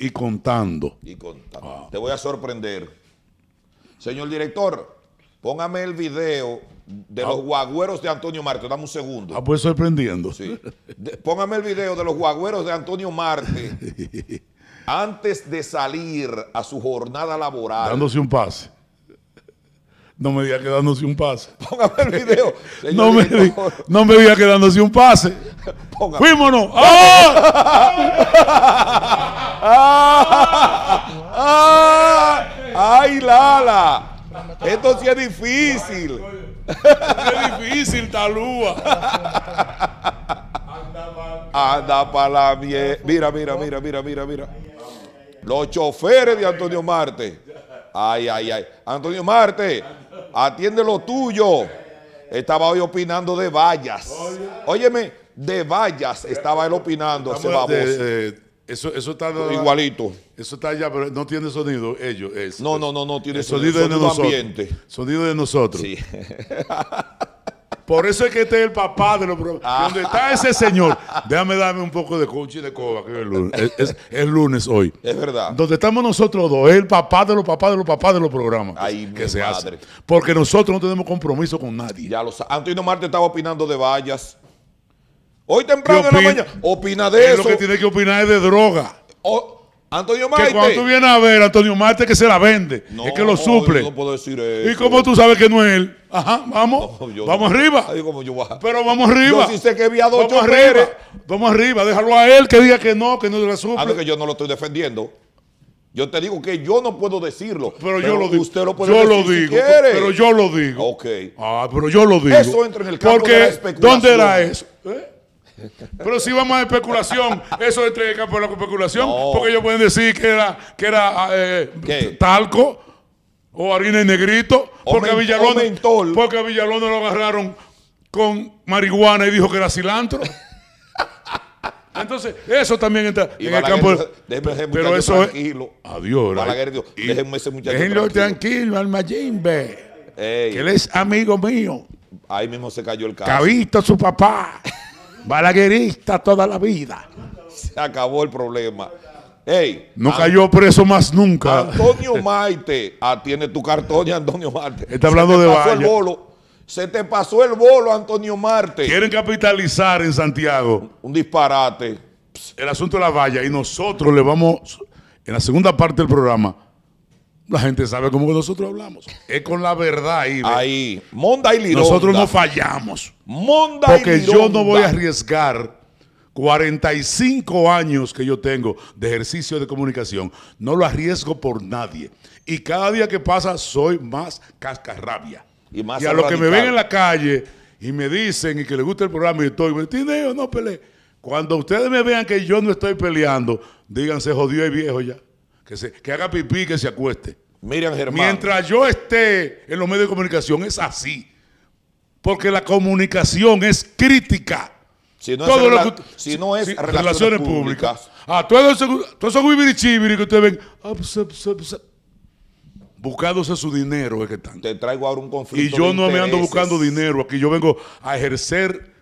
Y contando. Y contando. Te voy a sorprender. Señor director, póngame el video de los ah. guagüeros de Antonio Marte. Dame un segundo. Ah, pues sorprendiendo. Sí. póngame el video de los guagüeros de Antonio Marte antes de salir a su jornada laboral. Dándose un pase. No me diga quedándose un pase. Póngame el video. no, me diga, no me quedándose un pase. Fuímonos. ¡Ah! Ah, ¡Ah! ¡Ay, Lala! Esto sí es difícil. Es difícil, Talúa. Anda para la mierda. Mira, mira, mira, mira, mira, mira. Los choferes de Antonio Marte. Ay, ay, ay. Antonio Marte, atiende lo tuyo. Estaba hoy opinando de vallas. Óyeme, de vallas estaba él opinando. Se eso, eso está igualito. Eso está allá, pero no tiene sonido ellos. no, no, no, no tiene sonido. Sonido, de nosotros. Ambiente. Sonido de nosotros. Sí. Por eso es que este es el papá de los programas. Donde está ah. ese señor? Déjame darme un poco de coche y de coba, es lunes. hoy. Es verdad. Donde estamos nosotros dos, es el papá de los papás de los papás de los programas que, se hace. Porque nosotros no tenemos compromiso con nadie. Ya lo Antonio Marte estaba opinando de vallas. Hoy temprano en la mañana. Opina de eso. Lo que tiene que opinar es de droga. Antonio Maite. Que cuando tú vienes a ver, Antonio Marte que se la vende. es que lo suple. Yo no puedo decir eso. Y como tú sabes que no es él. Ajá, vamos. vamos arriba. Pero vamos arriba. Yo que Vamos arriba. Vamos arriba. Déjalo a él que diga que no, que no la suple. ver, ah, que yo no lo estoy defendiendo. Yo te digo que yo no puedo decirlo. Pero, yo lo digo. Usted lo puede yo decir lo digo. pero yo lo digo. Ok. Ah, pero yo lo digo. Eso entra en el campo Porque, de especulación. ¿Dónde era eso? ¿Eh? Pero si vamos a especulación, eso entra en el campo de la especulación, porque ellos pueden decir que era, que era eh, talco o harina y negrito, porque, a Villalón, porque lo agarraron con marihuana y dijo que era cilantro. Entonces, eso también entra en el campo. pero eso tranquilo. Es, adiós. déjenme ese muchacho déjenlo tranquilo, almayimbe. Que él es amigo mío. Ahí mismo se cayó el caso. su papá. Balaguerista toda la vida. Se acabó el problema. no cayó preso más nunca. Antonio Maite. Ah, tiene tu cartón, Antonio Marte. Está hablando de pasó el bolo. Se te pasó el bolo, Antonio Marte. Quieren capitalizar en Santiago. Un disparate. El asunto de la valla. Y nosotros le vamos, en la segunda parte del programa, la gente sabe cómo nosotros hablamos. Es con la verdad ahí. Ahí. Monda y Lironda. Nosotros no fallamos. Monda Porque yo no voy a arriesgar 45 años que yo tengo de ejercicio de comunicación. No lo arriesgo por nadie. Y cada día que pasa soy más cascarrabia. Y, más y a los que me ven en la calle y me dicen y que les gusta el programa y estoy, ¿me No peleé. Cuando ustedes me vean que yo no estoy peleando, díganse jodió y viejo ya que, haga pipí que se acueste. Mientras yo esté en los medios de comunicación, es así. Porque la comunicación es crítica. Si no es, relaciones, públicas. Ah, todos esos todo que ustedes ven. Ah, pues, ah, pues, ah, pues, Buscándose su dinero es que Te traigo ahora un conflicto. Y yo no me ando buscando dinero aquí. Yo vengo a ejercer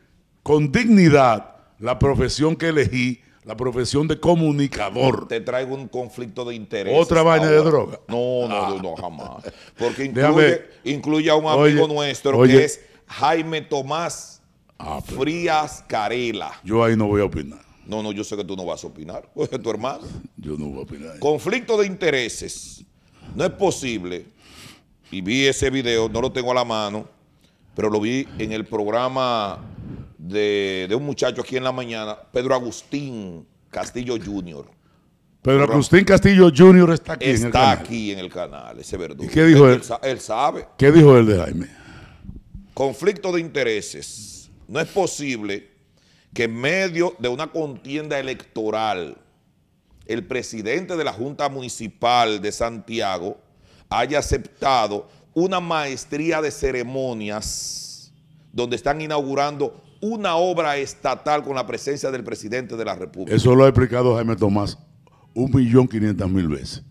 con dignidad la profesión que elegí la profesión de comunicador. Te traigo un conflicto de intereses. Otra vaina de droga. No, no, no, ah. jamás. Porque incluye, a un amigo nuestro que es Jaime Tomás ah, Frías Carela. Yo ahí no voy a opinar. No, no, yo sé que tú no vas a opinar. ¿Es tu hermano. Yo no voy a opinar. Conflicto de intereses. No es posible. Y vi ese video, no lo tengo a la mano, pero lo vi en el programa de, un muchacho aquí en la mañana, Pedro Agustín Castillo Jr. Pedro Agustín Castillo Jr. está aquí en el canal. Está aquí en el canal, ese verdugo. ¿Y qué dijo él? Él, él sabe. ¿Qué dijo él de Jaime? Conflicto de intereses. No es posible que en medio de una contienda electoral el presidente de la Junta Municipal de Santiago haya aceptado una maestría de ceremonias donde están inaugurando una obra estatal con la presencia del presidente de la República. Eso lo ha explicado Jaime Tomás un millón quinientas mil veces.